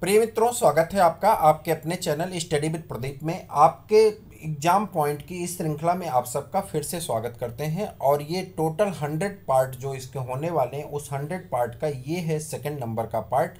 प्रिय मित्रों स्वागत है आपका आपके अपने चैनल स्टडी विद प्रदीप में आपके एग्जाम पॉइंट की इस श्रृंखला में आप सबका फिर से स्वागत करते हैं और ये टोटल हंड्रेड पार्ट जो इसके होने वाले हैं उस हंड्रेड पार्ट का ये है सेकंड नंबर का पार्ट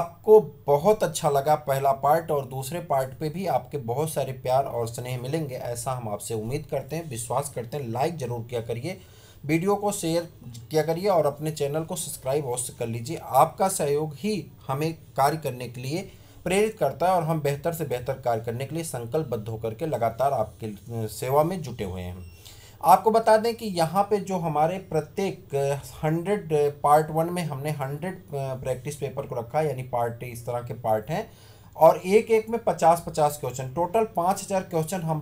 आपको बहुत अच्छा लगा पहला पार्ट और दूसरे पार्ट पे भी आपके बहुत सारे प्यार और स्नेह मिलेंगे ऐसा हम आपसे उम्मीद करते हैं विश्वास करते हैं लाइक ज़रूर किया करिए वीडियो को शेयर किया करिए और अपने चैनल को सब्सक्राइब अवश्य कर लीजिए आपका सहयोग ही हमें कार्य करने के लिए प्रेरित करता है और हम बेहतर से बेहतर कार्य करने के लिए संकल्पबद्ध होकर के लगातार आपके सेवा में जुटे हुए हैं आपको बता दें कि यहाँ पे जो हमारे प्रत्येक हंड्रेड पार्ट वन में हमने हंड्रेड प्रैक्टिस पेपर को रखा है यानी पार्ट इस तरह के पार्ट हैं और एक एक में पचास पचास क्वेश्चन टोटल पाँच हज़ार क्वेश्चन हम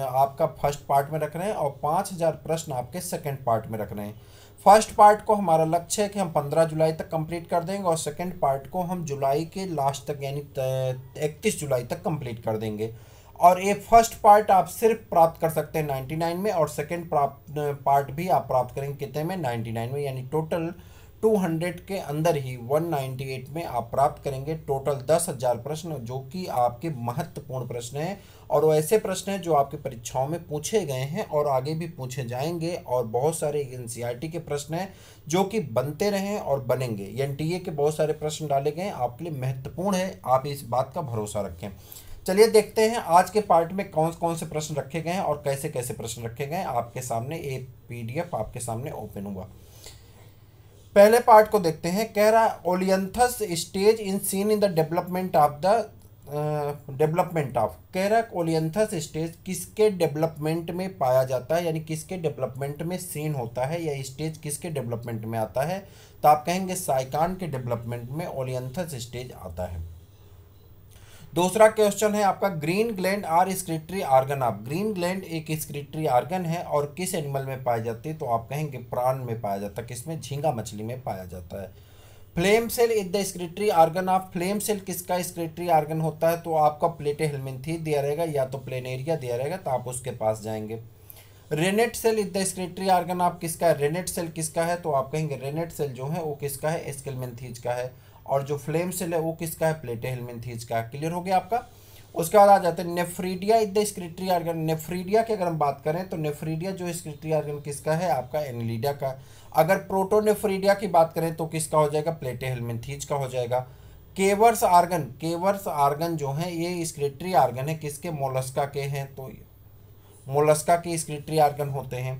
आपका फर्स्ट पार्ट में रख रहे हैं और पाँच हज़ार प्रश्न आपके सेकेंड पार्ट में रख रहे हैं फर्स्ट पार्ट को हमारा लक्ष्य है कि हम पंद्रह जुलाई तक कंप्लीट कर देंगे और सेकेंड पार्ट को हम जुलाई के लास्ट तक यानी इकतीस जुलाई तक कम्प्लीट कर देंगे और ये फर्स्ट पार्ट आप सिर्फ प्राप्त कर सकते हैं नाइन्टी नाइन में और सेकेंड पार्ट भी आप प्राप्त करेंगे कितने में नाइन्टी नाइन में यानी टोटल 200 के अंदर ही 198 में आप प्राप्त करेंगे टोटल दस हजार प्रश्न जो कि आपके महत्वपूर्ण प्रश्न हैं और वो ऐसे प्रश्न हैं जो आपके परीक्षाओं में पूछे गए हैं और आगे भी पूछे जाएंगे और बहुत सारे एन e के प्रश्न हैं जो कि बनते रहे और बनेंगे एन e के बहुत सारे प्रश्न डाले गए आपके लिए महत्वपूर्ण है आप इस बात का भरोसा रखें चलिए देखते हैं आज के पार्ट में कौन कौन से प्रश्न रखे गए हैं और कैसे कैसे प्रश्न रखे गए हैं आपके सामने ये पीडीएफ आपके सामने ओपन हुआ पहले पार्ट को देखते हैं कह रहा Olynthus stage in seen in the development of the development of कह रहा ओलियंथस स्टेज किसके डेवलपमेंट में पाया जाता है यानी किसके डेवलपमेंट में सीन होता है या स्टेज किसके डेवलपमेंट में आता है तो आप कहेंगे साइकान के डेवलपमेंट में ओलियंथस स्टेज आता है दूसरा क्वेश्चन है आपका green gland are secretory organ आप ग्रीन ग्लैंड एक स्क्रिटरी आर्गन है और किस एनिमल में पाई जाती है तो आप कहेंगे प्राण में पाया जाता है किसमें झींगा मछली में पाया जाता है flame cell is the secretory organ of flame cell किसका स्क्रिटरी आर्गन होता है तो आपका प्लेटे हेलमिनथी दिया रहेगा या तो प्लेनेरिया दिया रहेगा तो आप उसके पास जाएंगे renette cell is the secretory organ of किसका है रेनेट सेल किसका है तो आप कहेंगे रेनेट सेल जो है वो किसका है स्केलमेंथीज का है और जो फ्लेम सेल है वो किसका है प्लेटे हेलमिनथीज का क्लियर हो गया आपका उसके बाद आ जाते हैं nephridia is the secretory organ nephridia की अगर हम बात करें तो नेफ्रीडिया जो स्क्रिटरी आर्गन किसका है आपका एनलीडिया का अगर नेफ्रीडिया की बात करें तो किसका हो जाएगा प्लेटे हेलमेंथीज का हो जाएगा केवर्स आर्गन केवर्स आर्गन जो है ये स्क्रिटरी आर्गन है किसके मोलस्का के हैं तो मोलस्का के स्क्रिटरी आर्गन होते हैं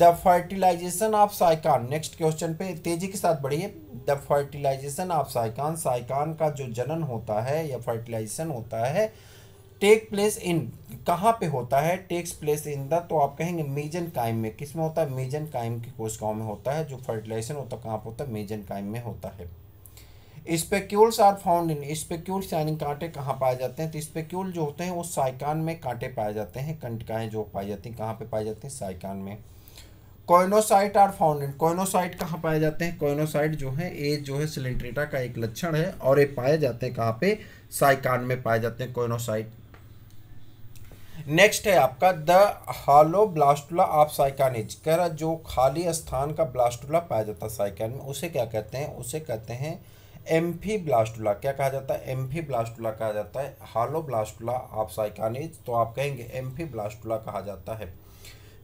the fertilisation of sycon next question पे तेजी के साथ बढ़िए the fertilisation of sycon sycon का जो जनन होता है या फर्टिलाइजेशन होता है टेक प्लेस इन कहाँ पे होता है टेक्स प्लेस इन द तो आप कहेंगे मेजन काइम में किस में होता है मेजन काइम की कोशिकाओं में होता है जो फर्टिलाइजेशन होता है कहाँ पर होता है मेजन काइम में होता है spicules are found in spicules यानी कांटे कहाँ पाए जाते हैं तो स्पेक्यूल जो होते हैं वो साइकान में कांटे पाए जाते हैं कंटकाएँ जो पाई जाती हैं कहाँ पे पाए जाते हैं साइकान में कोइनोसाइट आर फाउंड इन कहाँ पाए जाते हैं कोइनोसाइट जो है ये जो है सिलेंट्रेटा का एक लक्षण है और ये पाए जाते हैं कहाँ पे साइकान में पाए जाते हैं कोइनोसाइट नेक्स्ट है आपका the hollow blastula of sycons कह रहा जो खाली स्थान का ब्लास्टुला पाया जाता है साइकान में उसे क्या कहते हैं उसे कहते हैं एम्फी ब्लास्टुला क्या कहा जाता है एम्फी ब्लास्टुला कहा जाता है हालो ब्लास्टुला ऑफ साइकानिज तो आप कहेंगे एम्फी ब्लास्टुला कहा जाता है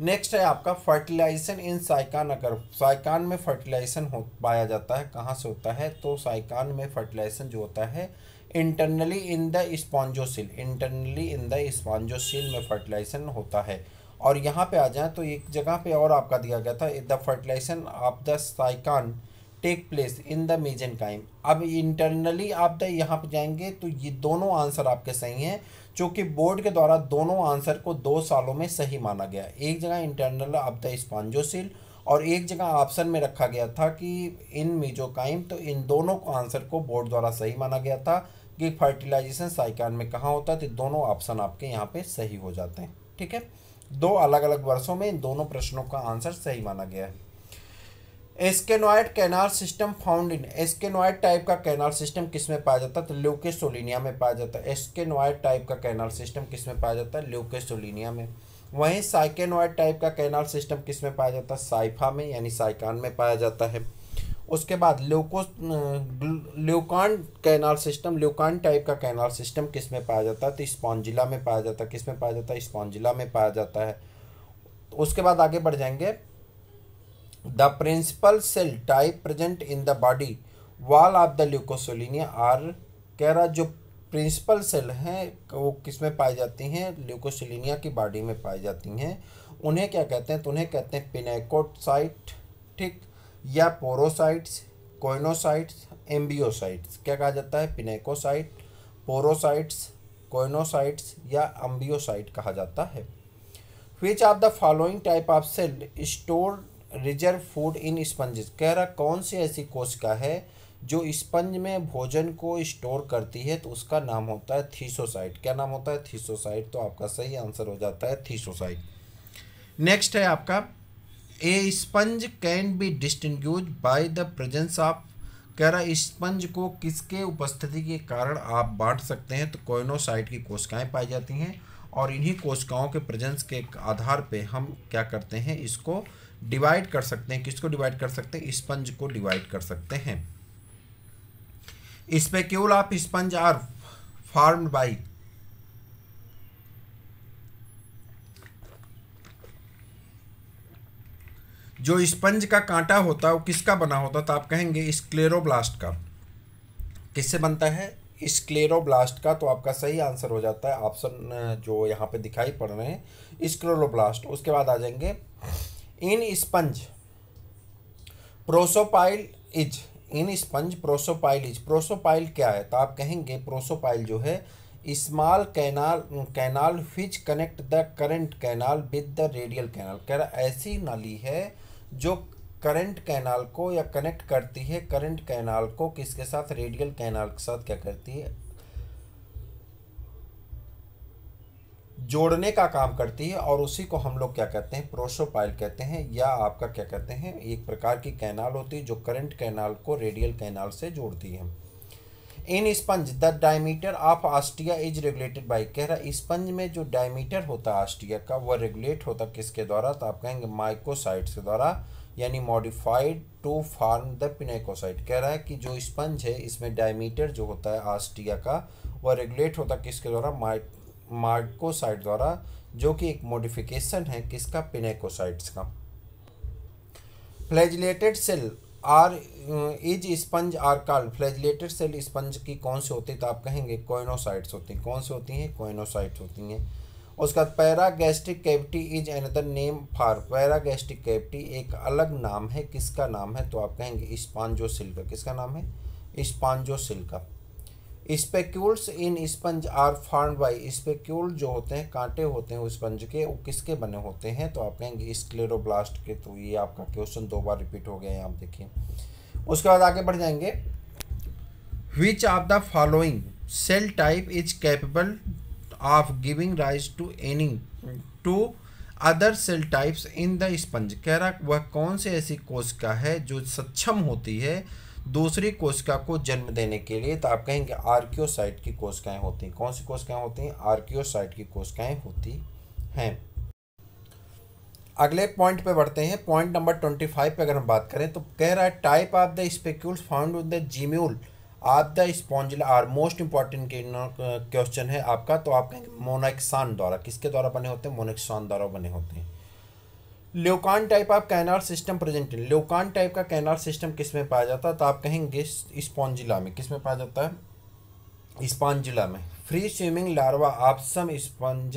नेक्स्ट है आपका फर्टिलाइजेशन इन साइकान अगर साइकान में फर्टिलाइजेशन हो पाया जाता है कहाँ से होता है तो साइकान में फर्टिलाइजेशन जो होता है internally in the spongocoel internally in the spongocoel में फर्टिलाइजेशन होता है और यहाँ पे आ जाए तो एक जगह पे और आपका दिया गया था the fertilisation of the sycon take place in the mesenchyme अब इंटरनली आप द तो यहाँ पे जाएंगे तो ये दोनों आंसर आपके सही हैं चूँकि बोर्ड के द्वारा दोनों आंसर को दो सालों में सही माना गया एक जगह इंटरनल ऑफ द स्पॉन्जोसिल और एक जगह ऑप्शन में रखा गया था कि इन मीजोकाइम तो इन दोनों को आंसर को बोर्ड द्वारा सही माना गया था कि फर्टिलाइजेशन साइकान में कहाँ होता है तो दोनों ऑप्शन आपके यहाँ पे सही हो जाते हैं ठीक है दो अलग अलग वर्षों में इन दोनों प्रश्नों का आंसर सही माना गया है asconoid canal system found in asconoid type का कैनाल सिस्टम किस में पाया जाता है तो ल्यूकेसोलिनिया में पाया जाता है एस्केनॉइड टाइप का कैनाल सिस्टम किस में पाया जाता है ल्यूकेसोलिनिया में वहीं साइकेनॉइड टाइप का कैनाल सिस्टम किस में पाया जाता है साइफा में यानी साइकान में पाया जाता है उसके बाद ल्यूको leucon canal system leucon type का कैनाल सिस्टम किस में पाया जाता है तो स्पॉन्जिला में पाया जाता है किस में पाया जाता है स्पॉन्जिला में पाया जाता है उसके बाद आगे बढ़ जाएंगे The principal cell type present in the body wall of the leukocylinia are कह रहा जो प्रिंसिपल सेल हैं वो किस में पाई जाती हैं ल्यूकोसिलिनिया की बॉडी में पाई जाती हैं उन्हें क्या कहते हैं तो उन्हें कहते हैं पिनेकोसाइट ठीक या पोरोसाइट्स कोइनोसाइट्स एम्बियोसाइट्स क्या कहा जाता है पिनेकोसाइट पोरोसाइट्स कोइनोसाइट्स या एम्बियोसाइट कहा जाता है which are the following type of cell store reserve food in sponges कह रहा कौन सी ऐसी कोशिका है जो स्पंज में भोजन को स्टोर करती है तो उसका नाम होता है थीसोसाइट क्या नाम होता है थीसोसाइट तो आपका सही आंसर हो जाता है थीसोसाइट नेक्स्ट है आपका a sponge can be distinguish by the presence of कह रहा स्पंज को किसके उपस्थिति के कारण आप बांट सकते हैं तो कोइनोसाइट की कोशिकाएं पाई जाती हैं और इन्हीं कोशिकाओं के प्रेजेंस के आधार पे हम क्या करते हैं इसको डिवाइड कर सकते हैं किसको डिवाइड कर सकते हैं स्पंज को डिवाइड कर सकते हैं spicule of sponge are form by जो स्पंज का कांटा होता है वो किसका बना होता तो आप कहेंगे स्क्लेरोब्लास्ट का किससे बनता है स्क्लेरोब्लास्ट का तो आपका सही आंसर हो जाता है ऑप्शन जो यहाँ पे दिखाई पड़ रहे हैं स्क्लेरोब्लास्ट उसके बाद आ जाएंगे in sponge prosopyle is in sponge prosopyle is prosopyle क्या है तो आप कहेंगे प्रोसोपाइल जो है small canal canal which connect the current canal with the radial canal कह रहा ऐसी नली है जो करंट कैनाल को या कनेक्ट करती है करंट कैनाल को किसके साथ रेडियल कैनाल के साथ क्या करती है जोड़ने का काम करती है और उसी को हम लोग क्या कहते हैं प्रोसोपाइल कहते हैं या आपका क्या कहते हैं एक प्रकार की कैनाल होती है जो करंट कैनाल को रेडियल कैनाल से जोड़ती है in sponge the diameter of ostia is regulated by कह रहा है स्पंज में जो डायमीटर होता है आस्टिया का वह रेगुलेट होता किसके द्वारा तो आप कहेंगे माइक्रोसाइट के द्वारा यानी modified to form the pinacocyte कह रहा है कि जो स्पंज है इसमें डायमीटर जो होता है आस्टिया का वह रेगुलेट होता किसके द्वारा माइ मार्कोसाइट द्वारा जो कि एक मोडिफिकेशन है किसका पिनेकोसाइट्स का flagellated cell are is sponge are called flagellated cell sponge की कौन सी होती है तो आप कहेंगे कोइनोसाइट्स होती हैं कौन सी होती हैं कोइनोसाइट्स होती हैं उसके बाद paragastric cavity is another name for gastric cavity एक अलग नाम है किसका नाम है तो आप कहेंगे स्पांजोसिल का किसका नाम है स्पांजोसिल का spicules in sponge are form by spicule जो होते हैं कांटे होते हैं स्पंज के वो किसके बने होते हैं तो आप कहेंगे स्क्लेरोब्लास्ट के तो ये आपका क्वेश्चन दो बार रिपीट हो गया है आप देखिए उसके बाद आगे बढ़ जाएंगे which of the following cell type is capable of giving rise to any two other cell types in the sponge कह रहा वह कौन से ऐसी कोशिका है जो सक्षम होती है दूसरी कोशिका को जन्म देने के लिए तो आप कहेंगे आर्क्योसाइट की कोशिकाएं होती हैं कौन सी कोशिकाएं होती हैं आर्क्योसाइट की कोशिकाएं होती हैं अगले पॉइंट पे बढ़ते हैं पॉइंट नंबर ट्वेंटी फाइव पर अगर हम बात करें तो कह रहा है type of the spicule found the gemmule of the Spongilla are most important question है आपका तो आप कहेंगे मोनाक्सान द्वारा किसके द्वारा बने होते हैं मोनेक्सान द्वारा बने होते हैं leucon type of canal system present in leucon type का कैनार सिस्टम किस में पाया जाता है तो आप कहेंगे स्पॉन्जिला में किस में पाया जाता है स्पॉन्जिला में free swimming larva some sponge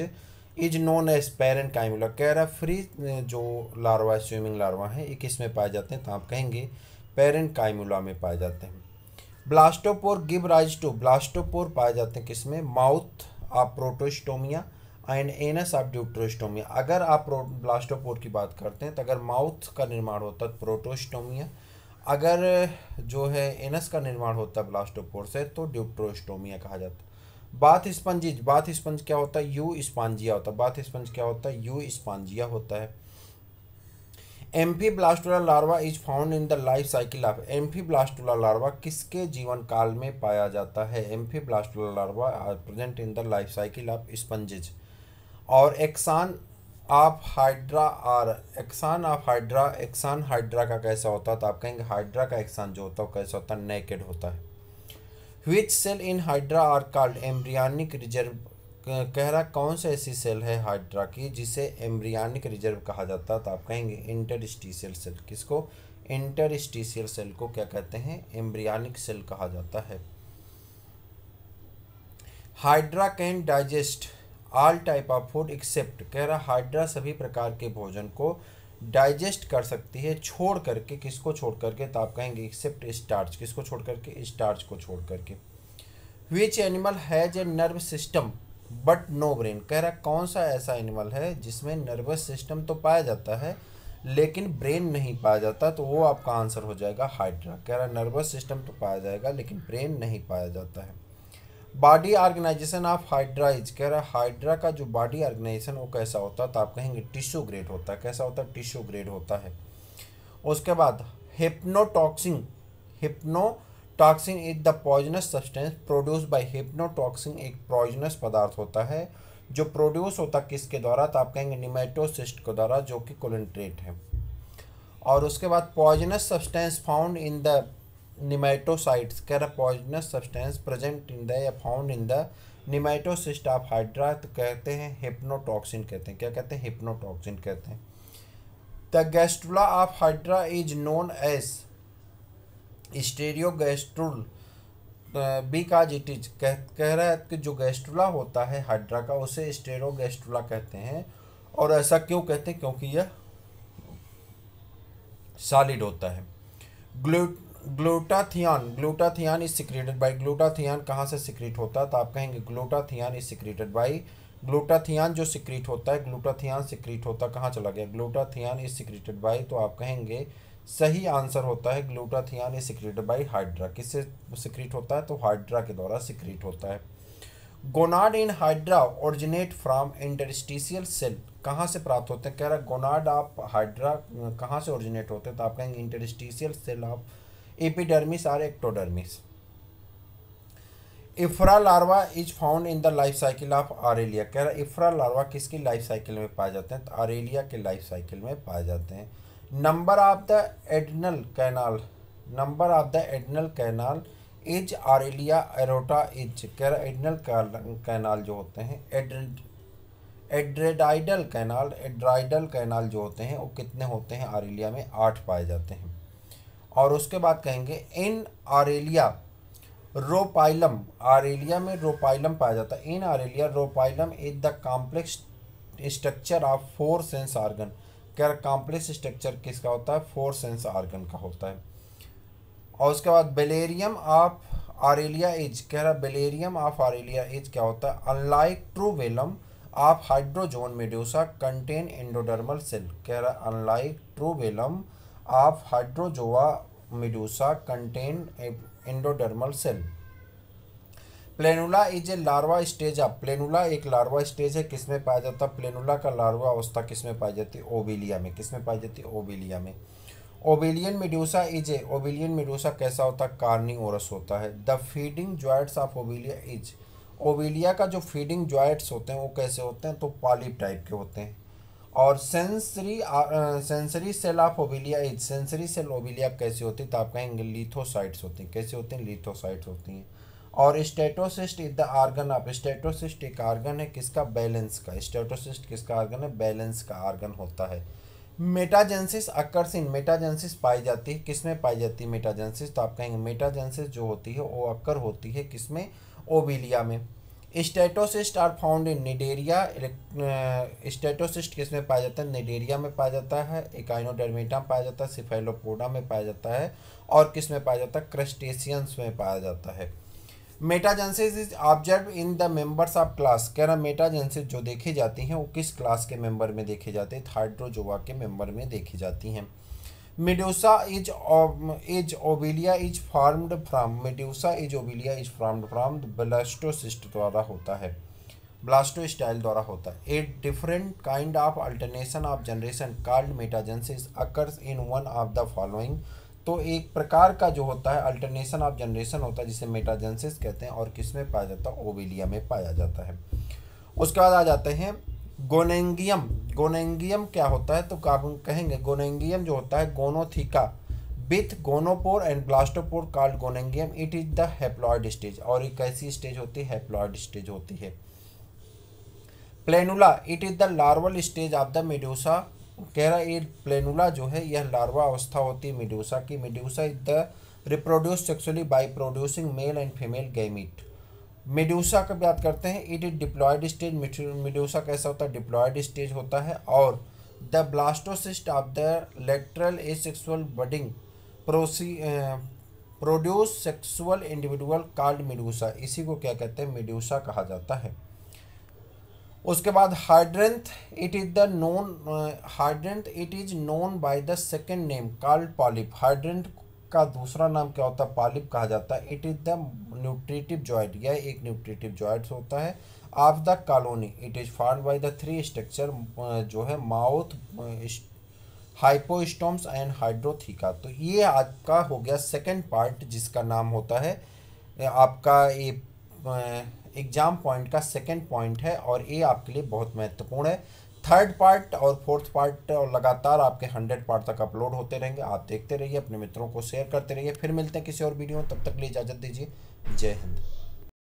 is known as parenchymula कह रहा फ्री जो लार्वा है स्विमिंग लार्वा है ये किस में पाए जाते हैं तो आप कहेंगे पेरेंट कैमिला में पाए जाते हैं blastopore give rise to blastopore पाए जाते हैं किसमें mouth of protostomia and anus of deuterostomia अगर आप ब्लास्टोपोर की बात करते हैं तो अगर माउथ का निर्माण होता है प्रोटोस्टोमिया अगर जो है एनस का निर्माण होता है ब्लास्टोपोर से तो ड्यूट्रोस्टोमिया कहा जाता है बाथ स्पंजिज बाथ स्पंज क्या होता है यू स्पांजिया होता है बाथ स्पंज क्या होता है यू स्पांजिया होता है amphiblastula larva is found in the life cycle of amphiblastula larva किसके जीवन काल में पाया जाता है amphiblastula larva are present in the life cycle of sponges और axon of hydra are axon of hydra axon hydra का कैसा होता है तो आप कहेंगे हाइड्रा का एक्सान जो होता है कैसा होता है नेकेड होता है which cell in hydra are called embryonic reserve कह रहा कौन सा ऐसी सेल है हाइड्रा की जिसे एम्ब्रियानिक रिजर्व कहा जाता है तो आप कहेंगे इंटरस्टीशियल सेल किसको इंटरस्टीशियल सेल को क्या कहते हैं एम्ब्रियानिक सेल कहा जाता है hydra can digest all type of food except कह रहा हाइड्रा सभी प्रकार के भोजन को डाइजेस्ट कर सकती है छोड़ करके किसको छोड़ करके तो आप कहेंगे एक्सेप्ट स्टार्च किसको छोड़ करके स्टार्च को छोड़ करके which animal has a nerve system but no brain कह रहा कौन सा ऐसा एनिमल है जिसमें नर्वस सिस्टम तो पाया जाता है लेकिन ब्रेन नहीं पाया जाता तो वो आपका आंसर हो जाएगा हाइड्रा कह रहा नर्वस सिस्टम तो पाया जाएगा लेकिन ब्रेन नहीं पाया जाता है बॉडी ऑर्गेनाइजेशन ऑफ हाइड्राइज कह रहा है हाइड्रा का जो बॉडी ऑर्गेनाइजेशन वो कैसा होता है तो आप कहेंगे टिश्यू ग्रेड होता है कैसा होता है टिश्यू ग्रेड होता है उसके बाद hypnotoxin hypnotoxin is the poisonous substance produce by hypnotoxin एक पॉइजनस पदार्थ होता है जो प्रोड्यूस होता किसके द्वारा तो आप कहेंगे निमेटोसिस्ट के द्वारा जो कि कोलेंट्रेट है और उसके बाद poisonous substance found in the nematocytes caraphogenous substance present in the या found in the nematocyst of hydra तो कहते हैं हिप्नोटॉक्सिन कहते हैं क्या कहते हैं हिप्नोटॉक्सिन कहते हैं the gastrula of hydra is known as stereogastrula because it is कह कह रहा है कि जो गैस्ट्रोला होता है हाइड्रा का उसे स्टेरोगैस्ट्रुला कहते हैं और ऐसा क्यों कहते हैं क्योंकि यह सॉलिड होता है glut glutathione glutathione is secreted by glutathione कहाँ से सिक्रेट होता है तो आप कहेंगे glutathione is secreted by glutathione जो सिक्रेट होता है ग्लूटाथियन सिक्रेट होता कहाँ चला गया ग्लूटाथियन इज सिक्रेटेड बाई तो आप कहेंगे सही आंसर होता है glutathione is secreted by hydra किससे सिक्रेट होता है तो हाइड्रा के द्वारा सिक्रेट होता है gonad in hydra originate from interstitial cell कहाँ से प्राप्त होते हैं कह रहा है गोनाड आप हाइड्रा कहाँ से ओरिजिनेट होते हैं तो आप कहेंगे interstitial cell of epidermis or ectodermis. Ephyra larva is found in the life cycle of Aurelia कह रहा इफ्रा लार्वा किसकी लाइफ साइकिल में पाए जाते हैं तो आरेलिया के लाइफ साइकिल में पाए जाते हैं number of the adradial canal number of the adradial canal is Aurelia aurita is कह रहा एडनल कैनाल जो होते हैं एड्रेडाइडल कैनाल एड्राइडल कैनाल जो होते हैं वो कितने होते हैं आरेलिया में आठ पाए जाते हैं और उसके बाद कहेंगे इन आरेलिया रोपाइलम आरेलिया में रोपाइलम पाया जाता है in Aurelia rhopalium is the complex structure of four sense organ क्या कॉम्प्लेक्स स्ट्रक्चर किसका होता है फोर सेंस आर्गन का होता है और उसके बाद बेलेरियम ऑफ आरेलिया इज कह रहा बेलेरियम ऑफ आरेलिया इज क्या होता है unlike true velum of hydrozoan medusa contain endodermal cell कह रहा unlike true velum of hydrozoa medusa contain endodermal cell planula is a larva stage of planula एक लार्वा स्टेज है किसमें पाया जाता है प्लेनुला का लार्वा अवस्था किसमें पाई जाती है ओबेलिया में किसमें पाई जाती है ओबेलिया में obelian medusa is a obelian medusa कैसा होता है कार्नी ओरस होता है the feeding zooids of Obelia is Obelia का जो फीडिंग ज्वाइंट्स होते हैं वो कैसे होते हैं तो पालिप टाइप के होते हैं और sensory sensory cell of Obelia is sensory cell Obelia कैसे होती है तो आप कहेंगे लिथोसाइट्स होते हैं कैसे होते हैं लिथोसाइट्स होती हैं और statocyst is the organ of statocyst एक आर्गन है किसका बैलेंस का स्टेटोसिस्ट किसका आर्गन है बैलेंस का आर्गन होता है मेटाजेंसिस अक्कर्स इन मेटाजेंसिस पाई जाती है किसमें पाई जाती है मेटाजेंसिस तो आप कहेंगे मेटाजेंसिस जो होती है वो अक्कर होती है किसमें ओबिलिया में statocyst are found in Cnidaria statocyst किस में पाया जाता है निडेरिया में पाया जाता है इकाइनोडर्मेटा पाया जाता है सिफेलोपोडा में पाया जाता है और किस में पाया जाता है क्रस्टेशियंस में पाया जाता है metagenesis is observe in the members of class कह रहा मेटाजेंसिस जो देखी जाती हैं वो किस क्लास के मेंबर में देखी जाती है थाइड्रोजोवा के मेंबर में देखी जाती हैं medusa is is obelia is formed from medusa is obelia is formed from blastocyst द्वारा होता है स्टाइल द्वारा होता है a different kind of alternation of generation called metagenesis occurs in one of the following तो एक प्रकार का जो होता है अल्टरनेशन ऑफ जनरेशन होता है जिसे मेटाजेंसिस कहते हैं और किस में पाया जाता है ओबिलिया में पाया जाता है उसके बाद आ जाते हैं गोनेंगियम गोनेंगियम क्या होता है तो आप कहेंगे गोनेंगियम जो होता है gonotheca with gonopore and blastopore called gonangium it is the haploid stage और एक ऐसी स्टेज होती है हेप्लॉयड स्टेज होती है planula it is the larval stage of the medusa कह रहा है प्लेनुला जो है यह लार्वा अवस्था होती है मेड्यूसा की medusa is the reproduce sexually by producing male and female gamete medusa का बात करते हैं it is diploid stage medusa कैसा होता है डिप्लॉयड स्टेज होता है और the blastocyst of the lateral asexual budding process produce sexual individual called medusa इसी को क्या कहते हैं मेडूसा कहा जाता है उसके बाद hydranth it is the known hydranth it is known by the second name called polyp hydranth का दूसरा नाम क्या होता है पालिप कहा जाता है it is the nutritive joint यह एक न्यूट्रिटिव ज्वाइंट होता है of the colony it is form by the three structure जो है माउथ हाइपोस्टोम्स एंड हाइड्रोथिका तो ये आपका हो गया सेकेंड पार्ट जिसका नाम होता है आपका ये एग्ज़ाम पॉइंट का सेकेंड पॉइंट है और ये आपके लिए बहुत महत्वपूर्ण है थर्ड पार्ट और फोर्थ पार्ट और लगातार आपके हंड्रेड पार्ट तक अपलोड होते रहेंगे आप देखते रहिए अपने मित्रों को शेयर करते रहिए फिर मिलते हैं किसी और वीडियो में तब तक लिए इजाज़त दीजिए जय हिंद